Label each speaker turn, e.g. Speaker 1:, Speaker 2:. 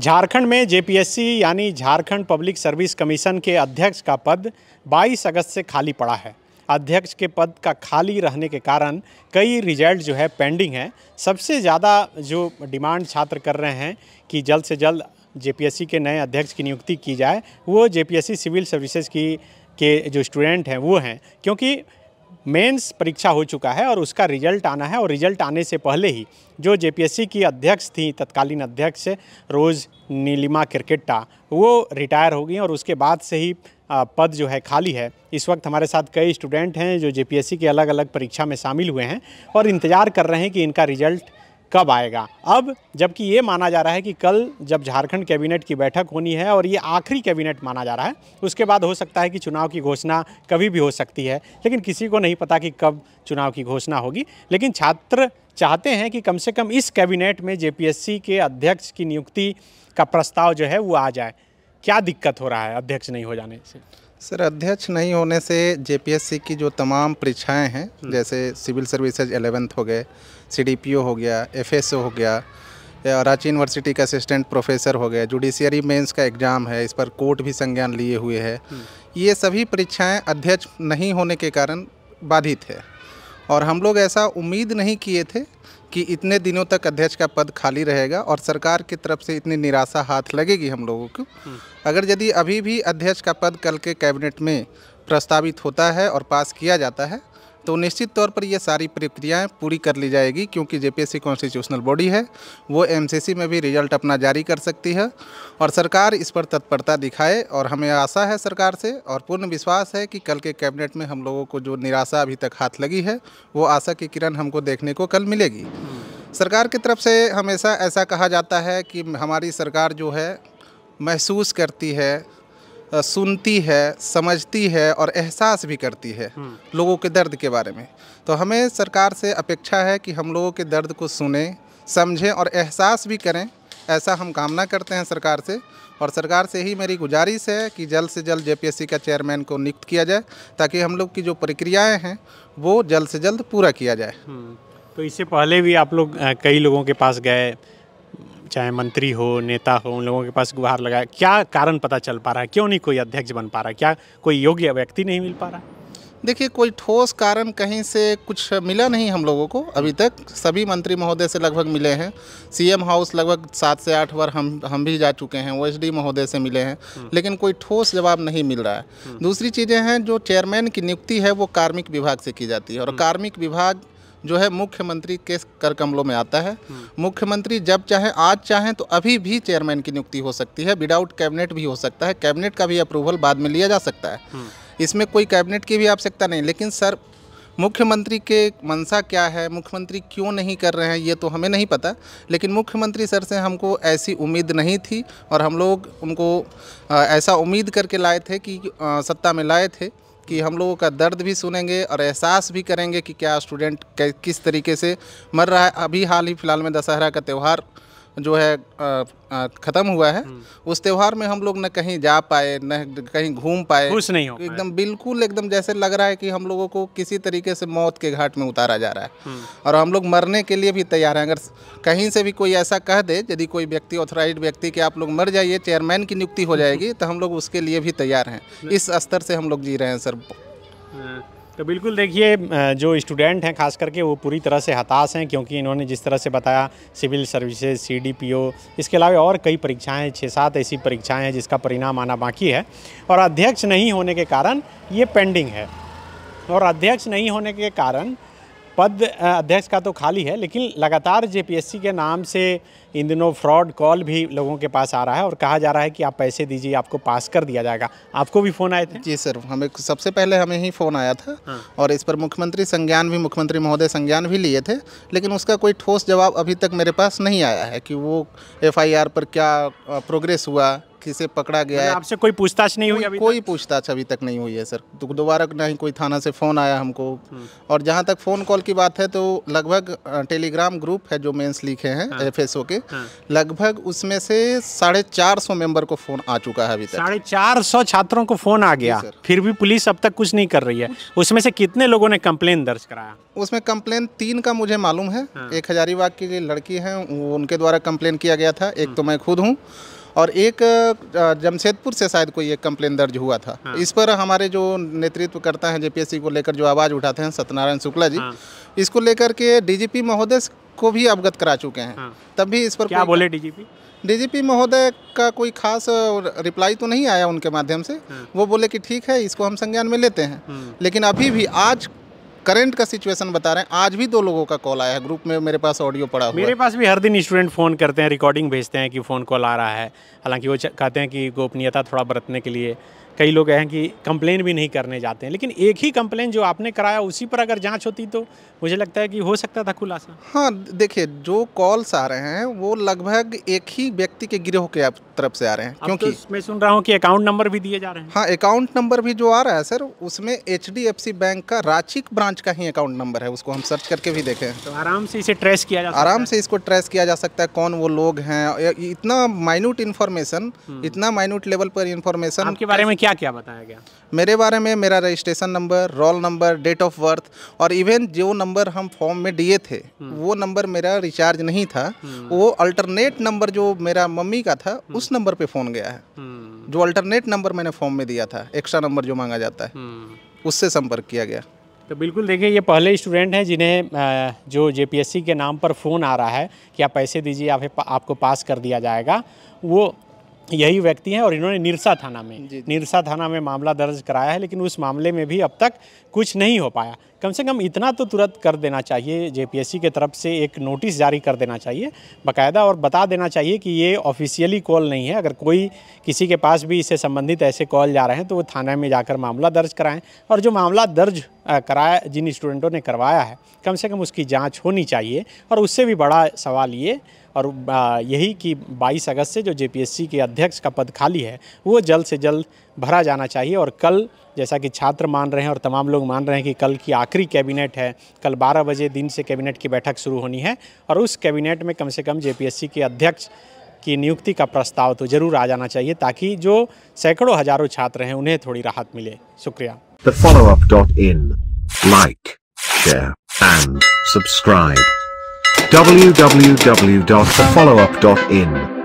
Speaker 1: झारखंड में जेपीएससी यानी Jharkhand public service commission के अध्यक्ष का पद 22 अगस्त से खाली पड़ा है अध्यक्ष के पद का खाली रहने के कारण कई रिजल्ट जो है पेंडिंग है सबसे ज़्यादा जो डिमांड छात्र कर रहे हैं कि जल्द से जल्द जेपीएससी के नए अध्यक्ष की नियुक्ति की जाए वो जेपीएससी सिविल सर्विसेज की के जो स्टूडेंट हैं वो हैं क्योंकि मेंस परीक्षा हो चुका है और उसका रिजल्ट आना है और रिजल्ट आने से पहले ही जो जेपीएससी की अध्यक्ष थी तत्कालीन अध्यक्ष रोज़ नीलिमा क्रिकेटा वो रिटायर हो गई और उसके बाद से ही पद जो है खाली है इस वक्त हमारे साथ कई स्टूडेंट हैं जो जेपीएससी के अलग अलग परीक्षा में शामिल हुए हैं और इंतज़ार कर रहे हैं कि इनका रिजल्ट कब आएगा अब जबकि ये माना जा रहा है कि कल जब झारखंड कैबिनेट की बैठक होनी है और ये आखिरी कैबिनेट माना जा रहा है उसके बाद हो सकता है कि चुनाव की घोषणा कभी भी हो सकती है लेकिन किसी को नहीं पता कि कब चुनाव की घोषणा होगी लेकिन छात्र चाहते हैं कि कम से कम इस कैबिनेट में जे के अध्यक्ष की नियुक्ति का प्रस्ताव जो है वो आ जाए क्या दिक्कत हो रहा है अध्यक्ष नहीं हो जाने से
Speaker 2: सर अध्यक्ष नहीं होने से जेपीएससी की जो तमाम परीक्षाएं हैं हम्म। जैसे सिविल सर्विसेज एलेवेंथ हो गए सीडीपीओ हो गया एफएसओ हो गया रांची यूनिवर्सिटी का असिस्टेंट प्रोफेसर हो गया जुडिशियरी मेंस का एग्ज़ाम है इस पर कोर्ट भी संज्ञान लिए हुए है हम्म। ये सभी परीक्षाएं अध्यक्ष नहीं होने के कारण बाधित है और हम लोग ऐसा उम्मीद नहीं किए थे कि इतने दिनों तक अध्यक्ष का पद खाली रहेगा और सरकार की तरफ से इतनी निराशा हाथ लगेगी हम लोगों को अगर यदि अभी भी अध्यक्ष का पद कल के कैबिनेट में प्रस्तावित होता है और पास किया जाता है तो निश्चित तौर पर ये सारी प्रक्रियाएं पूरी कर ली जाएगी क्योंकि जेपीएससी कॉन्स्टिट्यूशनल बॉडी है वो एमसीसी में भी रिजल्ट अपना जारी कर सकती है और सरकार इस पर तत्परता दिखाए और हमें आशा है सरकार से और पूर्ण विश्वास है कि कल के कैबिनेट में हम लोगों को जो निराशा अभी तक हाथ लगी है वो आशा की किरण हमको देखने को कल मिलेगी सरकार की तरफ से हमेशा ऐसा कहा जाता है कि हमारी सरकार जो है महसूस करती है सुनती है समझती है और एहसास भी करती है हम्म। लोगों के दर्द के बारे में तो हमें सरकार से अपेक्षा है कि हम लोगों के दर्द को सुने समझें और एहसास भी करें ऐसा हम कामना करते हैं सरकार से और सरकार से ही मेरी गुजारिश है कि जल्द से जल्द जेपीएससी का चेयरमैन को नियुक्त किया जाए ताकि हम लोग की जो प्रक्रियाएं हैं वो जल्द से जल्द पूरा किया जाए
Speaker 1: हम्म। तो इससे पहले भी आप लोग कई लोगों के पास गए चाहे मंत्री हो नेता हो उन लोगों के पास गुहार लगाया क्या कारण पता चल पा रहा है क्यों नहीं कोई अध्यक्ष बन पा रहा है क्या कोई योग्य
Speaker 2: व्यक्ति नहीं मिल पा रहा देखिए कोई ठोस कारण कहीं से कुछ मिला नहीं हम लोगों को अभी तक सभी मंत्री महोदय से लगभग मिले हैं सीएम हाउस लगभग सात से आठ बार हम हम भी जा चुके हैं ओएसडी महोदय से मिले हैं हम्म। लेकिन कोई ठोस जवाब नहीं मिल रहा है हम्म। दूसरी चीज़ें हैं जो चेयरमैन की नियुक्ति है वो कार्मिक विभाग से की जाती है और हम्म। कार्मिक विभाग जो है मुख्यमंत्री के कर कमलों में आता है हम्म। मुख्यमंत्री जब चाहे आज चाहें तो अभी भी चेयरमैन की नियुक्ति हो सकती है विदाउट कैबिनेट भी हो सकता है कैबिनेट का भी अप्रूवल बाद में लिया जा सकता है हम्म। इसमें कोई कैबिनेट की भी आवश्यकता नहीं लेकिन सर मुख्यमंत्री के मंशा क्या है मुख्यमंत्री क्यों नहीं कर रहे हैं ये तो हमें नहीं पता लेकिन मुख्यमंत्री सर से हमको ऐसी उम्मीद नहीं थी और हम लोग उनको ऐसा उम्मीद करके लाए थे कि सत्ता में लाए थे कि हम लोगों का दर्द भी सुनेंगे और एहसास भी करेंगे कि क्या स्टूडेंट किस तरीके से मर रहा है अभी हाल ही फ़िलहाल में दशहरा का त्यौहार जो है ख़त्म हुआ है हम्म। उस त्यौहार में हम लोग न कहीं जा पाए न कहीं घूम पाए खुश नहीं हो एकदम बिल्कुल एकदम जैसे लग रहा है कि हम लोगों को किसी तरीके से मौत के घाट में उतारा जा रहा है हम्म। और हम लोग मरने के लिए भी तैयार हैं अगर कहीं से भी कोई ऐसा कह दे यदि कोई व्यक्ति ऑथोराइज व्यक्ति कि आप लोग मर जाइए चेयरमैन की नियुक्ति हो जाएगी तो हम लोग उसके लिए भी तैयार हैं इस स्तर से हम लोग जी रहे हैं सर हाँ। तो बिल्कुल देखिए जो स्टूडेंट हैं खास करके वो पूरी तरह से
Speaker 1: हताश हैं क्योंकि इन्होंने जिस तरह से बताया सिविल सर्विसेज सीडीपीओ इसके अलावा और कई परीक्षाएं छः सात ऐसी परीक्षाएं हैं जिसका परिणाम आना बाकी है और अध्यक्ष नहीं होने के कारण ये पेंडिंग है और अध्यक्ष नहीं होने के कारण पद अध्यक्ष का तो खाली है लेकिन लगातार जेपीएससी के नाम से इन दिनों फ्रॉड कॉल भी लोगों के पास
Speaker 2: आ रहा है और कहा जा रहा है कि आप पैसे दीजिए आपको पास कर दिया जाएगा आपको भी फ़ोन आए थे जी सर हमें सबसे पहले हमें ही फ़ोन आया था हाँ। और इस पर मुख्यमंत्री संज्ञान भी मुख्यमंत्री महोदय संज्ञान भी लिए थे लेकिन उसका कोई ठोस जवाब अभी तक मेरे पास नहीं आया है कि वो एफ पर क्या प्रोग्रेस हुआ किसे पकड़ा गया मतलब है आपसे कोई पूछताछ नहीं हुई अभी कोई पूछताछ अभी तक नहीं हुई है सर तो दोबारा ना कोई थाना से फ़ोन आया हमको हम्म। और जहाँ तक फ़ोन कॉल की बात है तो लगभग टेलीग्राम ग्रुप है जो मेंस लिखे हैं हाँ। एफ के हाँ। लगभग उसमें से साढ़े चार सौ मेम्बर को फ़ोन आ चुका है अभी तक साढ़े चार सौ छात्रों को फ़ोन आ गया फिर भी पुलिस
Speaker 1: अब तक कुछ नहीं कर रही है उसमें से कितने लोगों ने कंप्लेन दर्ज कराया
Speaker 2: उसमें कंप्लेन तीन का मुझे मालूम है हाँ। एक हजारीबाग की लड़की है उनके द्वारा कंप्लेन किया गया था एक हाँ। तो मैं खुद हूँ और एक जमशेदपुर से शायद कोई एक कंप्लेन दर्ज हुआ था हाँ। इस पर हमारे जो नेतृत्व करता है जेपीएससी को लेकर जो आवाज़ उठाते हैं सत्यनारायण शुक्ला जी हाँ। इसको लेकर के डीजीपी महोदय को भी अवगत करा चुके हैं हाँ। तब भी इस पर क्या बोले डीजीपी डीजीपी महोदय का कोई खास रिप्लाई तो नहीं आया उनके माध्यम से हाँ। वो बोले कि ठीक है इसको हम संज्ञान में लेते हैं हाँ। लेकिन अभी भी आज करंट का सिचुएशन बता रहे हैं आज भी दो लोगों का कॉल आया है ग्रुप में मेरे पास ऑडियो पड़ा हुआ मेरे पास
Speaker 1: भी हर दिन स्टूडेंट फ़ोन करते हैं रिकॉर्डिंग भेजते हैं कि फ़ोन कॉल आ रहा है हालांकि वो कहते हैं कि गोपनीयता थोड़ा बरतने के लिए कई लोग हैं कि कंप्लेन भी नहीं करने जाते हैं लेकिन एक ही कंप्लेन जो आपने कराया उसी पर अगर जांच होती तो मुझे लगता है कि हो सकता था
Speaker 2: खुलासा हाँ देखिए जो कॉल्स आ रहे हैं वो लगभग एक ही व्यक्ति के गिरोह के तरफ से आ रहे हैं तो क्योंकि तो
Speaker 1: मैं सुन रहा हूँ कि अकाउंट नंबर भी दिए जा रहे हैं
Speaker 2: हाँ अकाउंट नंबर भी जो आ रहा है सर उसमें एच बैंक का रांची ब्रांच का ही अकाउंट नंबर है उसको हम सर्च करके भी देखें तो आराम से इसे ट्रेस किया जा आराम से इसको ट्रेस किया जा सकता है कौन वो लोग हैं इतना माइन्यूट इन्फॉर्मेशन इतना माइन्यूट लेवल पर इन्फॉर्मेशन
Speaker 1: के बारे में क्या क्या क्या बताया गया
Speaker 2: मेरे बारे में मेरा registration number roll number date of birth और इवन जो नंबर हम फॉर्म में दिए थे हम्म। वो नंबर मेरा रिचार्ज नहीं था हम्म। वो अल्टरनेट नंबर जो मेरा मम्मी का था हम्म। उस नंबर पे फ़ोन गया है जो अल्टरनेट नंबर मैंने फॉर्म में दिया था एक्स्ट्रा नंबर जो मांगा जाता है उससे संपर्क किया गया
Speaker 1: तो बिल्कुल देखिए ये पहले स्टूडेंट हैं जिन्हें जो जे के नाम पर फ़ोन आ रहा है कि आप पैसे दीजिए आप आपको पास कर दिया जाएगा वो यही व्यक्ति हैं और इन्होंने निरसा थाना में निरसा थाना में मामला दर्ज कराया है लेकिन उस मामले में भी अब तक कुछ नहीं हो पाया कम से कम इतना तो तुरंत कर देना चाहिए जेपीएससी के तरफ से एक नोटिस जारी कर देना चाहिए बकायदा और बता देना चाहिए कि ये ऑफिशियली कॉल नहीं है अगर कोई किसी के पास भी इससे संबंधित ऐसे कॉल जा रहे हैं तो वो थाना में जाकर मामला दर्ज कराएँ और जो मामला दर्ज कराया जिन स्टूडेंटों ने करवाया है कम से कम उसकी जांच होनी चाहिए और उससे भी बड़ा सवाल ये और यही कि 22 अगस्त से जो जेपीएससी के अध्यक्ष का पद खाली है वो जल्द से जल्द भरा जाना चाहिए और कल जैसा कि छात्र मान रहे हैं और तमाम लोग मान रहे हैं कि कल की आखिरी कैबिनेट है कल 12 बजे दिन से कैबिनेट की बैठक शुरू होनी है और उस कैबिनेट में कम से कम जे के अध्यक्ष की नियुक्ति का प्रस्ताव तो ज़रूर आ जाना चाहिए ताकि जो सैकड़ों हज़ारों छात्र हैं उन्हें थोड़ी राहत मिले शुक्रिया
Speaker 2: The follow In. Like, share, and subscribe. www.thefollowup.in